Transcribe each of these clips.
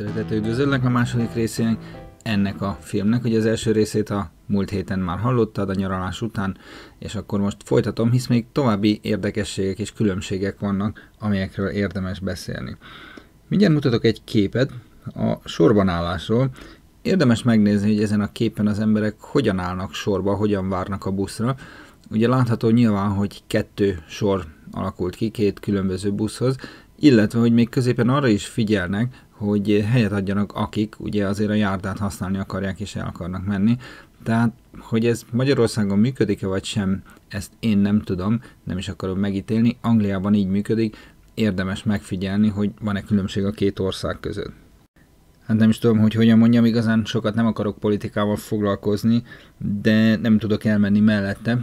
Szeretettel üdvözöllek a második részén ennek a filmnek. Ugye az első részét a múlt héten már hallottad a nyaralás után, és akkor most folytatom, hisz még további érdekességek és különbségek vannak, amelyekről érdemes beszélni. Mindjárt mutatok egy képet a sorbanállásról. Érdemes megnézni, hogy ezen a képen az emberek hogyan állnak sorba, hogyan várnak a buszra. Ugye látható nyilván, hogy kettő sor alakult ki két különböző buszhoz, illetve hogy még középen arra is figyelnek, hogy helyet adjanak akik ugye azért a járdát használni akarják és el akarnak menni. Tehát, hogy ez Magyarországon működik-e vagy sem, ezt én nem tudom, nem is akarom megítélni. Angliában így működik, érdemes megfigyelni, hogy van-e különbség a két ország között. Hát nem is tudom, hogy hogyan mondjam, igazán sokat nem akarok politikával foglalkozni, de nem tudok elmenni mellette.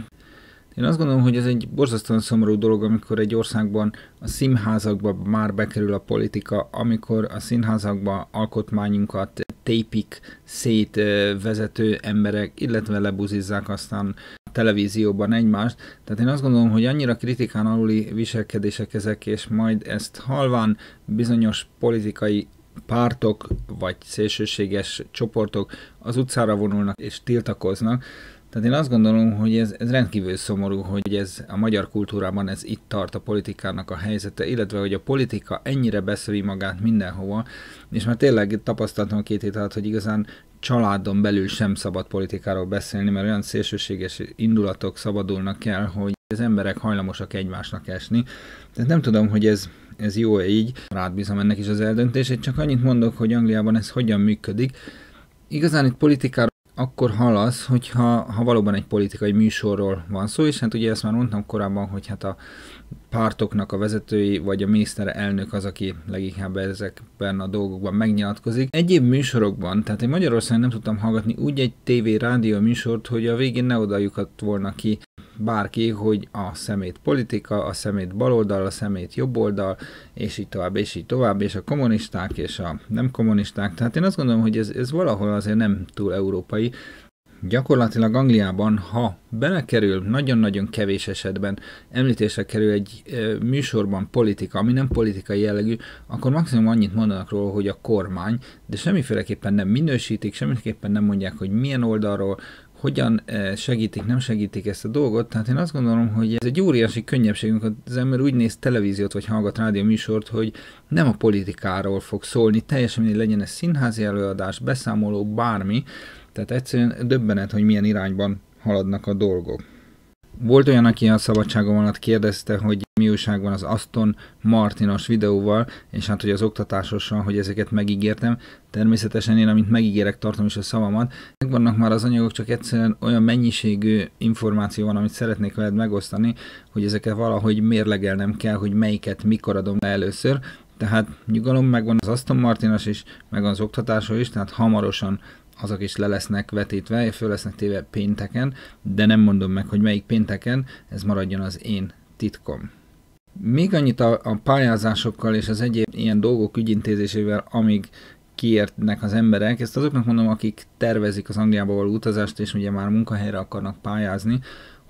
Én azt gondolom, hogy ez egy borzasztóan szomorú dolog, amikor egy országban a színházakba már bekerül a politika, amikor a színházakba alkotmányunkat tépik szét vezető emberek, illetve lebuzizzák aztán televízióban egymást. Tehát én azt gondolom, hogy annyira kritikán aluli viselkedések ezek, és majd ezt halván bizonyos politikai pártok vagy szélsőséges csoportok az utcára vonulnak és tiltakoznak. Tehát én azt gondolom, hogy ez, ez rendkívül szomorú, hogy ez a magyar kultúrában ez itt tart a politikának a helyzete, illetve hogy a politika ennyire beszövi magát mindenhova, és már tényleg tapasztaltam két hét alatt, hogy igazán családon belül sem szabad politikáról beszélni, mert olyan szélsőséges indulatok szabadulnak el, hogy az emberek hajlamosak egymásnak esni. Tehát nem tudom, hogy ez, ez jó-e így, rád bízom ennek is az eldöntését, csak annyit mondok, hogy Angliában ez hogyan működik. Igazán itt politikáról akkor halasz, hogyha ha valóban egy politikai műsorról van szó, és hát ugye ezt már mondtam korábban, hogy hát a, pártoknak a vezetői, vagy a miniszter elnök az, aki leginkább ezekben a dolgokban megnyilatkozik. Egyéb műsorokban, tehát én Magyarországon nem tudtam hallgatni úgy egy TV rádió műsort, hogy a végén ne odajukat volna ki bárki, hogy a szemét politika, a szemét baloldal, a szemét jobboldal, és így tovább, és így tovább, és a kommunisták, és a nem kommunisták. Tehát én azt gondolom, hogy ez, ez valahol azért nem túl európai, gyakorlatilag Angliában, ha belekerül, nagyon-nagyon kevés esetben említésre kerül egy e, műsorban politika, ami nem politikai jellegű, akkor maximum annyit mondanak róla, hogy a kormány, de semmiféleképpen nem minősítik, semmiféleképpen nem mondják, hogy milyen oldalról, hogyan segítik, nem segítik ezt a dolgot. Tehát én azt gondolom, hogy ez egy óriási könnyebbségünk, az ember úgy néz televíziót vagy hallgat rádió műsort, hogy nem a politikáról fog szólni, teljesen mindegy legyen ez színházi előadás, beszámoló, bármi, tehát egyszerűen döbbenet, hogy milyen irányban haladnak a dolgok. Volt olyan, aki a szabadságom alatt kérdezte, hogy mi újság van az Aston Martinos videóval, és hát hogy az oktatásosan, hogy ezeket megígértem. Természetesen én, amint megígérek, tartom is a szavamat. Megvannak már az anyagok, csak egyszerűen olyan mennyiségű információ van, amit szeretnék veled megosztani, hogy ezeket valahogy mérlegelnem kell, hogy melyiket mikor adom le először. Tehát nyugalom megvan az Aston Martinos is, meg az oktatása is, tehát hamarosan azok is le lesznek vetítve, föl lesznek téve pénteken, de nem mondom meg, hogy melyik pénteken, ez maradjon az én titkom. Még annyit a, a pályázásokkal és az egyéb ilyen dolgok ügyintézésével, amíg kiértnek az emberek, ezt azoknak mondom, akik tervezik az Angliába való utazást, és ugye már munkahelyre akarnak pályázni,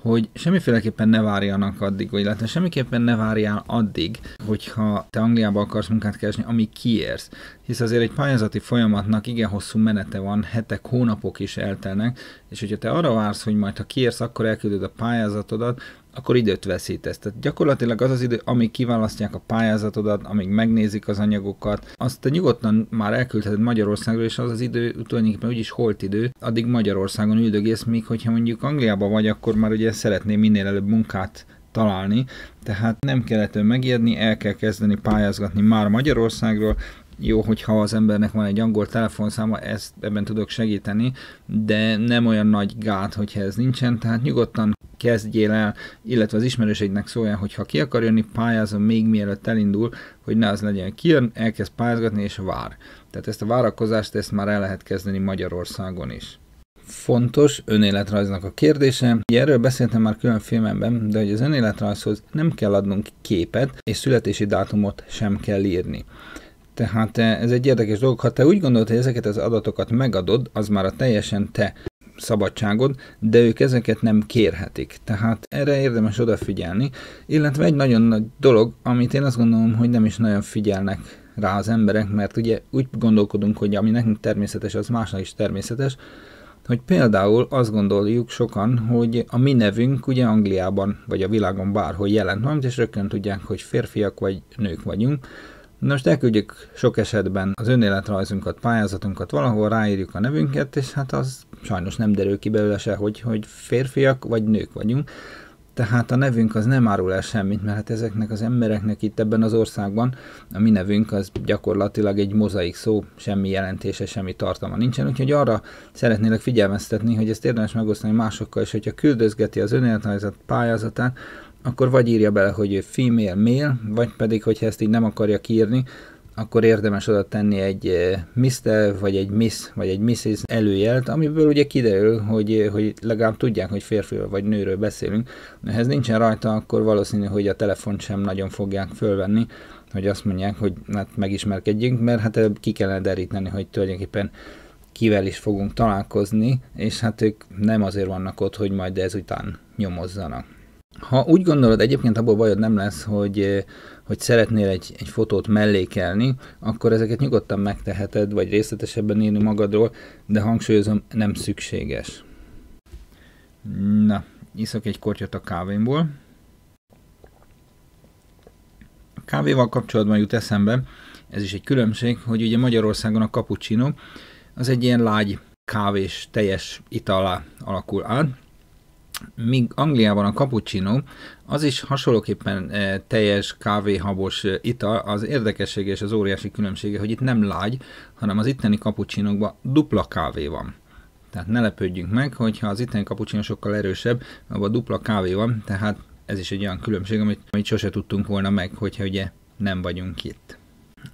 hogy semmiféleképpen ne várjanak addig, vagy illetve semmiképpen ne várjál addig, hogyha te Angliába akarsz munkát keresni, ami kiérsz. Hisz azért egy pályázati folyamatnak igen hosszú menete van, hetek, hónapok is eltelnek, és hogyha te arra vársz, hogy majd ha kiérsz, akkor elküldöd a pályázatodat, akkor időt veszítesz. Tehát gyakorlatilag az az idő, amíg kiválasztják a pályázatodat, amíg megnézik az anyagokat, azt te nyugodtan már elküldheted Magyarországról, és az az idő tulajdonképpen úgyis holt idő, addig Magyarországon üldögész, míg hogyha mondjuk Angliában vagy, akkor már ugye szeretném minél előbb munkát találni, tehát nem kellett ettől megijedni, el kell kezdeni pályázgatni már Magyarországról, jó, hogyha az embernek van egy angol telefonszáma, ezt ebben tudok segíteni, de nem olyan nagy gát, hogyha ez nincsen, tehát nyugodtan kezdjél el, illetve az ismerőségnek szóljál, hogy ha ki akar jönni, pályázom még mielőtt elindul, hogy ne az legyen, jön, elkezd pályázgatni és vár. Tehát ezt a várakozást ezt már el lehet kezdeni Magyarországon is fontos önéletrajznak a kérdése. erről beszéltem már külön filmemben, de hogy az önéletrajzhoz nem kell adnunk képet, és születési dátumot sem kell írni. Tehát eh, ez egy érdekes dolog, ha te úgy gondolod, hogy ezeket az adatokat megadod, az már a teljesen te szabadságod, de ők ezeket nem kérhetik. Tehát erre érdemes odafigyelni, illetve egy nagyon nagy dolog, amit én azt gondolom, hogy nem is nagyon figyelnek rá az emberek, mert ugye úgy gondolkodunk, hogy ami nekünk természetes, az másnak is természetes, hogy például azt gondoljuk sokan, hogy a mi nevünk ugye Angliában vagy a világon bárhol jelent valamit, és rögtön tudják, hogy férfiak vagy nők vagyunk, most elküldjük sok esetben az önéletrajzunkat, pályázatunkat, valahol ráírjuk a nevünket, és hát az sajnos nem derül ki belőle se, hogy, hogy férfiak vagy nők vagyunk. Tehát a nevünk az nem árul el semmit, mert hát ezeknek az embereknek itt ebben az országban a mi nevünk az gyakorlatilag egy mozaik szó, semmi jelentése, semmi tartalma nincsen, úgyhogy arra szeretnélek figyelmeztetni, hogy ezt érdemes megosztani másokkal, és hogyha küldözgeti az önéletrajzat pályázatát, akkor vagy írja bele, hogy ő female, male, vagy pedig, hogyha ezt így nem akarja kiírni, akkor érdemes oda tenni egy eh, Mr. vagy egy Miss, vagy egy Mrs. előjelt, amiből ugye kiderül, hogy, eh, hogy legalább tudják, hogy férfiről vagy nőről beszélünk. Ha ez nincsen rajta, akkor valószínű, hogy a telefon sem nagyon fogják fölvenni, hogy azt mondják, hogy hát megismerkedjünk, mert hát ki kellene deríteni, hogy tulajdonképpen kivel is fogunk találkozni, és hát ők nem azért vannak ott, hogy majd ezután nyomozzanak. Ha úgy gondolod, egyébként abból bajod nem lesz, hogy, eh, hogy szeretnél egy, egy fotót mellékelni, akkor ezeket nyugodtan megteheted, vagy részletesebben írni magadról, de hangsúlyozom, nem szükséges. Na, iszok egy kortyot a kávémból. A kávéval kapcsolatban jut eszembe, ez is egy különbség, hogy ugye Magyarországon a cappuccino az egy ilyen lágy kávés teljes italá alakul át, míg Angliában a cappuccino, az is hasonlóképpen eh, teljes kávéhabos eh, ital, az érdekessége és az óriási különbsége, hogy itt nem lágy, hanem az itteni cappuccinokban dupla kávé van. Tehát ne lepődjünk meg, hogyha az itteni cappuccino sokkal erősebb, abban dupla kávé van, tehát ez is egy olyan különbség, amit, amit sose tudtunk volna meg, hogyha ugye nem vagyunk itt.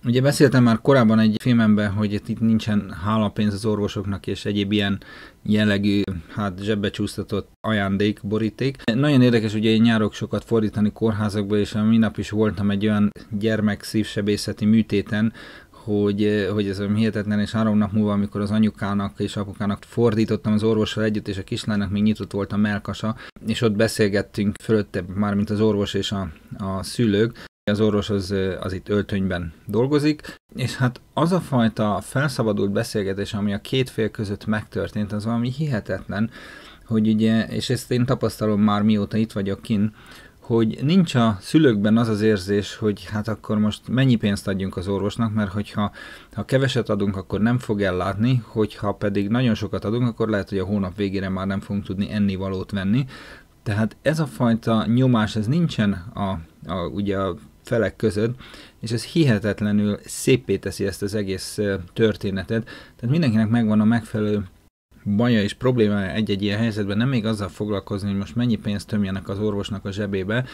Ugye beszéltem már korábban egy filmemben, hogy itt nincsen hálapénz az orvosoknak és egyéb ilyen jellegű, hát zsebbe csúsztatott ajándék, boríték. Nagyon érdekes, ugye én nyárok sokat fordítani kórházakba, és a minap is voltam egy olyan gyermek szívsebészeti műtéten, hogy, hogy ez hihetetlen, és három nap múlva, amikor az anyukának és apukának fordítottam az orvossal együtt, és a kislánynak még nyitott volt a melkasa, és ott beszélgettünk fölötte, mármint az orvos és a, a szülők, az orvos az, az itt öltönyben dolgozik, és hát az a fajta felszabadult beszélgetés, ami a két fél között megtörtént, az valami hihetetlen, hogy ugye, és ezt én tapasztalom már mióta itt vagyok kin, hogy nincs a szülőkben az az érzés, hogy hát akkor most mennyi pénzt adjunk az orvosnak, mert hogyha ha keveset adunk, akkor nem fog ellátni, hogyha pedig nagyon sokat adunk, akkor lehet, hogy a hónap végére már nem fogunk tudni ennivalót venni. Tehát ez a fajta nyomás, ez nincsen a, a, ugye a felek között, és ez hihetetlenül szépé teszi ezt az egész történetet. Tehát mindenkinek megvan a megfelelő baja és probléma egy-egy ilyen helyzetben, nem még azzal foglalkozni, hogy most mennyi pénzt tömjenek az orvosnak a zsebébe,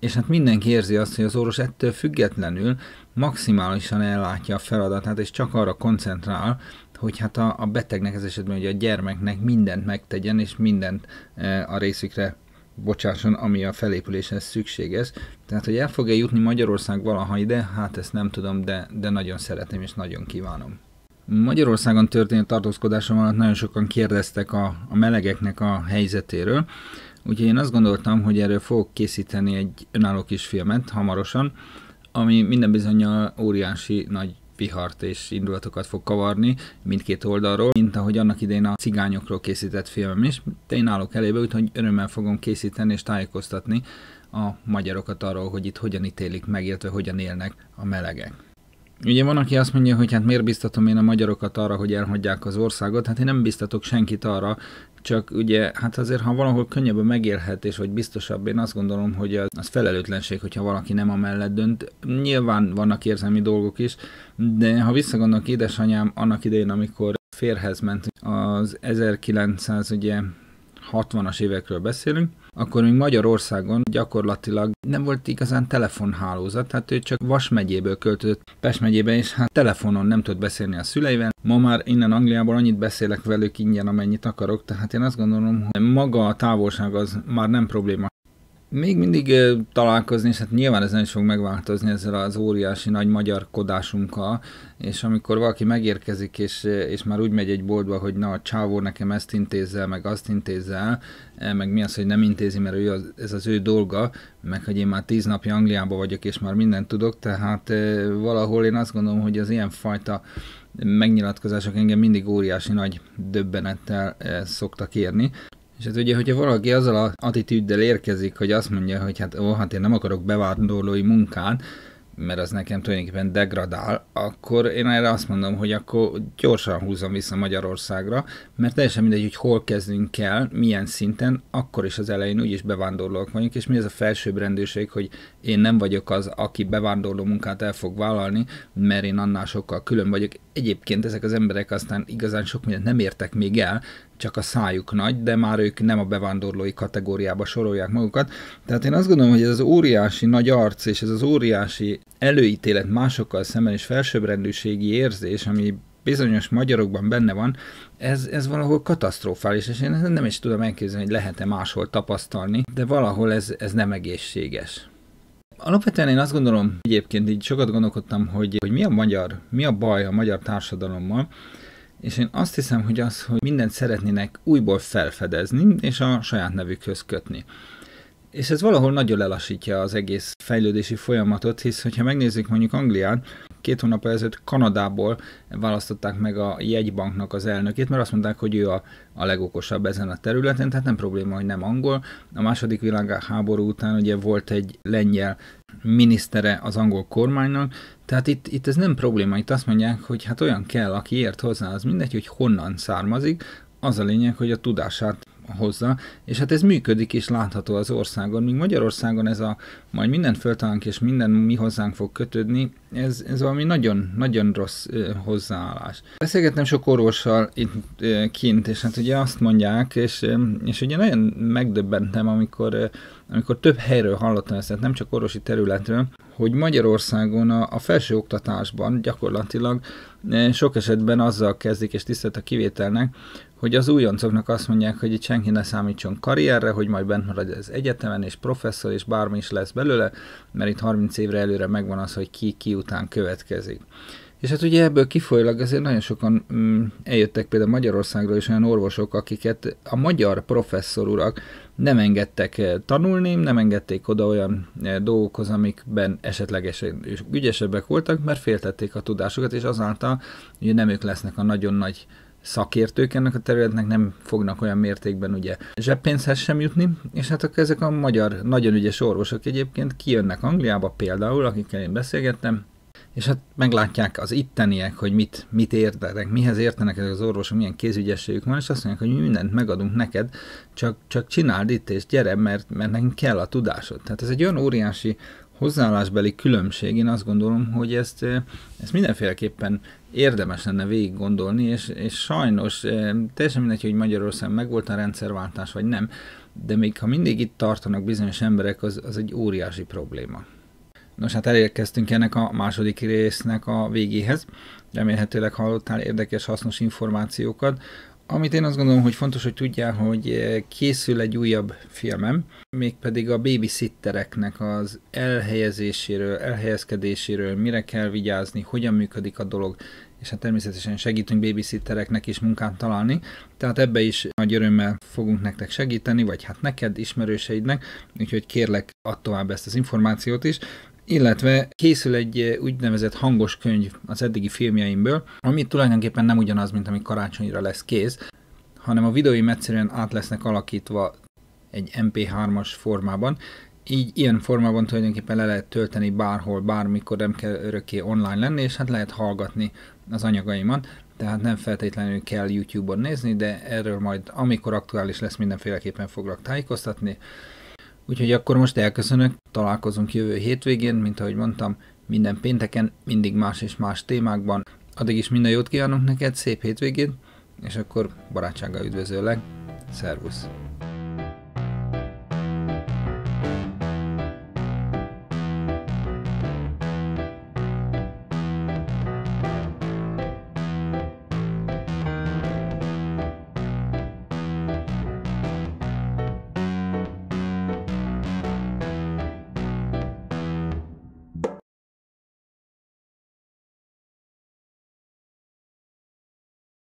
és hát mindenki érzi azt, hogy az orvos ettől függetlenül maximálisan ellátja a feladatát, és csak arra koncentrál, hogy hát a, a betegnek, ez esetben ugye a gyermeknek mindent megtegyen, és mindent e, a részükre bocsásson, ami a felépüléshez szükséges. Tehát, hogy el fog-e jutni Magyarország valaha ide, hát ezt nem tudom, de, de nagyon szeretném és nagyon kívánom. Magyarországon történő tartózkodásom alatt nagyon sokan kérdeztek a, a melegeknek a helyzetéről, úgyhogy én azt gondoltam, hogy erről fogok készíteni egy önálló kis filmet hamarosan, ami minden bizonyal óriási nagy vihart és indulatokat fog kavarni mindkét oldalról, mint ahogy annak idején a cigányokról készített filmem is, de én állok elébe, úgyhogy örömmel fogom készíteni és tájékoztatni a magyarokat arról, hogy itt hogyan ítélik meg, illetve hogyan élnek a melegek. Ugye van, aki azt mondja, hogy hát miért biztatom én a magyarokat arra, hogy elhagyják az országot, hát én nem biztatok senkit arra, csak ugye, hát azért, ha valahol könnyebb a megélhetés, vagy biztosabb, én azt gondolom, hogy az, az felelőtlenség, hogyha valaki nem amellett dönt. Nyilván vannak érzelmi dolgok is, de ha visszagondolok édesanyám annak idején, amikor férhez ment, az 1900 ugye 60-as évekről beszélünk, akkor még Magyarországon gyakorlatilag nem volt igazán telefonhálózat, hát ő csak Vas megyéből költözött Pest megyébe, és hát telefonon nem tud beszélni a szüleivel. Ma már innen Angliából annyit beszélek velük ingyen, amennyit akarok, tehát én azt gondolom, hogy maga a távolság az már nem probléma még mindig találkozni, és hát nyilván ez nem is fog megváltozni ezzel az óriási nagy magyar kodásunkkal, és amikor valaki megérkezik, és, és már úgy megy egy boltba, hogy na, csávó nekem ezt intézzel, meg azt intézzel, e, meg mi az, hogy nem intézi, mert ő az, ez az ő dolga, meg hogy én már tíz napja Angliában vagyok, és már mindent tudok, tehát valahol én azt gondolom, hogy az ilyen fajta megnyilatkozások engem mindig óriási nagy döbbenettel e, szoktak érni. És hát ugye, hogyha valaki azzal az attitűddel érkezik, hogy azt mondja, hogy hát ó, hát én nem akarok bevándorlói munkán, mert az nekem tulajdonképpen degradál, akkor én erre azt mondom, hogy akkor gyorsan húzom vissza Magyarországra, mert teljesen mindegy, hogy hol kezdünk el, milyen szinten, akkor is az elején úgyis bevándorlók vagyunk, és mi ez a felsőbbrendőség, hogy én nem vagyok az, aki bevándorló munkát el fog vállalni, mert én annál sokkal külön vagyok. Egyébként ezek az emberek aztán igazán sok mindent nem értek még el, csak a szájuk nagy, de már ők nem a bevándorlói kategóriába sorolják magukat. Tehát én azt gondolom, hogy ez az óriási nagy arc és ez az óriási előítélet másokkal szemben és felsőbbrendűségi érzés, ami bizonyos magyarokban benne van, ez, ez valahol katasztrofális, és én nem is tudom elképzelni, hogy lehet-e máshol tapasztalni, de valahol ez, ez nem egészséges. Alapvetően én azt gondolom, egyébként így sokat gondolkodtam, hogy, hogy mi a magyar, mi a baj a magyar társadalommal, és én azt hiszem, hogy az, hogy mindent szeretnének újból felfedezni, és a saját nevükhöz kötni. És ez valahol nagyon lelassítja az egész fejlődési folyamatot, hisz hogyha megnézzük mondjuk Anglián, két hónap ezelőtt Kanadából választották meg a jegybanknak az elnökét, mert azt mondták, hogy ő a, a legokosabb ezen a területen, tehát nem probléma, hogy nem angol. A második világháború után ugye volt egy lengyel minisztere az angol kormánynak, tehát itt, itt ez nem probléma, itt azt mondják, hogy hát olyan kell, aki ért hozzá, az mindegy, hogy honnan származik, az a lényeg, hogy a tudását hozza, és hát ez működik és látható az országon. Míg Magyarországon ez a majd minden föltalánk és minden mi hozzánk fog kötődni, ez, ez valami nagyon, nagyon rossz ö, hozzáállás. Beszélgettem sok orvossal itt ö, kint, és hát ugye azt mondják, és, ö, és ugye nagyon megdöbbentem, amikor, ö, amikor több helyről hallottam ezt, nem csak orvosi területről, hogy Magyarországon a, a felsőoktatásban gyakorlatilag e, sok esetben azzal kezdik, és tisztelt a kivételnek, hogy az újoncoknak azt mondják, hogy itt senki ne számítson karrierre, hogy majd bent marad az egyetemen, és professzor, és bármi is lesz belőle, mert itt 30 évre előre megvan az, hogy ki ki után következik. És hát ugye ebből kifolyólag azért nagyon sokan mm, eljöttek például Magyarországról is olyan orvosok, akiket a magyar professzorurak nem engedtek eh, tanulni, nem engedték oda olyan eh, dolgokhoz, amikben esetlegesen ügyesebbek voltak, mert féltették a tudásukat, és azáltal ugye nem ők lesznek a nagyon nagy szakértők ennek a területnek nem fognak olyan mértékben ugye zseppénzhez sem jutni, és hát akkor ezek a magyar nagyon ügyes orvosok egyébként kijönnek Angliába például, akikkel én beszélgettem, és hát meglátják az itteniek, hogy mit, mit értenek, mihez értenek ezek az orvosok, milyen kézügyességük van, és azt mondják, hogy mindent megadunk neked, csak, csak csináld itt, és gyere, mert, mert nekünk kell a tudásod. Tehát ez egy olyan óriási hozzáállásbeli különbség, én azt gondolom, hogy ezt, eh, ezt mindenféleképpen érdemes lenne végig gondolni, és, és sajnos eh, teljesen mindegy, hogy Magyarországon megvolt a rendszerváltás, vagy nem, de még ha mindig itt tartanak bizonyos emberek, az, az egy óriási probléma. Nos, hát elérkeztünk ennek a második résznek a végéhez. Remélhetőleg hallottál érdekes, hasznos információkat. Amit én azt gondolom, hogy fontos, hogy tudjál, hogy eh, készül egy újabb filmem, mégpedig a babysittereknek az elhelyezéséről, elhelyezkedéséről, mire kell vigyázni, hogyan működik a dolog, és hát természetesen segítünk babysittereknek is munkát találni, tehát ebbe is nagy örömmel fogunk nektek segíteni, vagy hát neked, ismerőseidnek, úgyhogy kérlek, add tovább ezt az információt is illetve készül egy eh, úgynevezett hangos könyv az eddigi filmjeimből, ami tulajdonképpen nem ugyanaz, mint ami karácsonyra lesz kész, hanem a videóim egyszerűen át lesznek alakítva egy MP3-as formában, így ilyen formában tulajdonképpen le lehet tölteni bárhol, bármikor, nem kell örökké online lenni, és hát lehet hallgatni az anyagaimat, tehát nem feltétlenül kell YouTube-on nézni, de erről majd amikor aktuális lesz mindenféleképpen foglak tájékoztatni. Úgyhogy akkor most elköszönök, találkozunk jövő hétvégén, mint ahogy mondtam, minden pénteken, mindig más és más témákban. Addig is minden jót kívánok neked, szép hétvégét, és akkor barátsággal üdvözöllek. Szervusz!